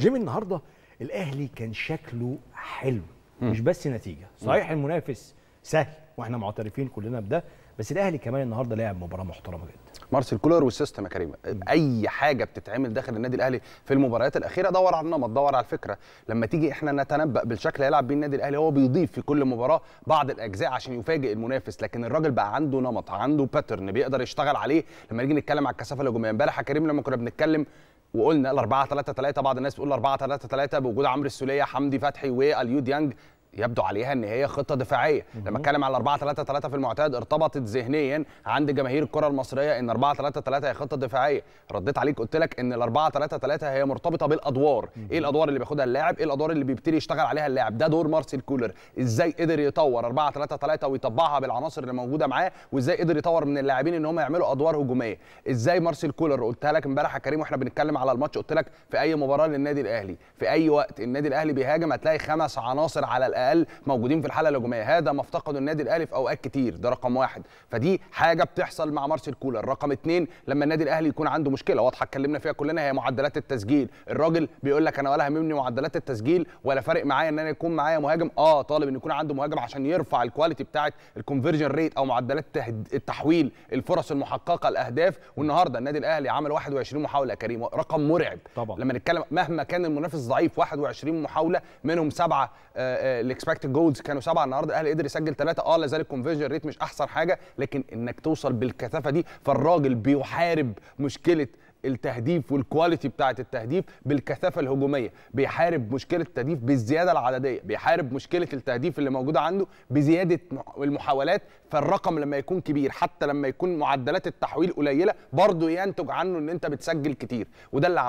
جيمي النهارده الاهلي كان شكله حلو مش بس نتيجه صحيح المنافس سهل واحنا معترفين كلنا بده بس الاهلي كمان النهارده لعب مباراه محترمه جدا مارسيل كولر والسيستم يا كريم اي حاجه بتتعمل داخل النادي الاهلي في المباريات الاخيره دور على النمط دور على الفكره لما تيجي احنا نتنبا بالشكل هيلعب بيه النادي الاهلي هو بيضيف في كل مباراه بعض الاجزاء عشان يفاجئ المنافس لكن الراجل بقى عنده نمط عنده باترن بيقدر يشتغل عليه لما نيجي نتكلم على الكثافه الهجوميه امبارح يا كريم لما كنا بنتكلم وقلنا ال ثلاثة ثلاثة بعض الناس بتقول 4 ثلاثة ثلاثة بوجود عمرو السوليه حمدي فتحي واليو ديانج يبدو عليها ان هي خطه دفاعيه لما اتكلم على 4 3 3 في المعتاد ارتبطت ذهنيا عند جماهير الكره المصريه ان 4 3 3 هي خطه دفاعيه رديت عليك قلت لك ان ال 4 3 3 هي مرتبطه بالادوار مم. ايه الادوار اللي بياخدها اللاعب ايه الادوار اللي بيبتدي يشتغل عليها اللاعب ده دور مارسيل كولر ازاي قدر يطور 4 3 3 ويطبعها بالعناصر اللي موجوده معاه وازاي قدر يطور من اللاعبين ان هم يعملوا ادوار هجوميه ازاي مارسيل كولر قلتها لك امبارح يا كريم واحنا بنتكلم على الماتش قلت لك في اي مباراه للنادي الاهلي في اي وقت النادي الاهلي بيهاجم هتلاقي خمس عناصر على الاقل موجودين في الحاله الهجوميه هذا ما افتقده النادي الاهلي في اوقات كتير ده رقم واحد فدي حاجه بتحصل مع مارسيل كولر رقم اتنين لما النادي الاهلي يكون عنده مشكله واضحه اتكلمنا فيها كلنا هي معدلات التسجيل الراجل بيقول لك انا ولا هممني معدلات التسجيل ولا فارق معايا ان انا يكون معايا مهاجم اه طالب ان يكون عنده مهاجم عشان يرفع الكواليتي بتاعه الكونفرجن ريت او معدلات التحويل الفرص المحققه الاهداف والنهارده النادي الاهلي عمل 21 محاوله كريم رقم مرعب طبعا. لما نتكلم مهما كان المنافس ضعيف 21 محاوله منهم سبعه آه، آه، الاكسبكتد جولز كانوا سبعه النهارده الاهلي قدر يسجل ثلاثه اه لا زال الكونفرجن ريت مش احسن حاجه لكن انك توصل بالكثافه دي فالراجل بيحارب مشكله التهديف والكواليتي بتاعه التهديف بالكثافه الهجوميه بيحارب مشكله التهديف بالزياده العدديه بيحارب مشكله التهديف اللي موجوده عنده بزياده المحاولات فالرقم لما يكون كبير حتى لما يكون معدلات التحويل قليله برضه ينتج عنه ان انت بتسجل كتير وده اللي عم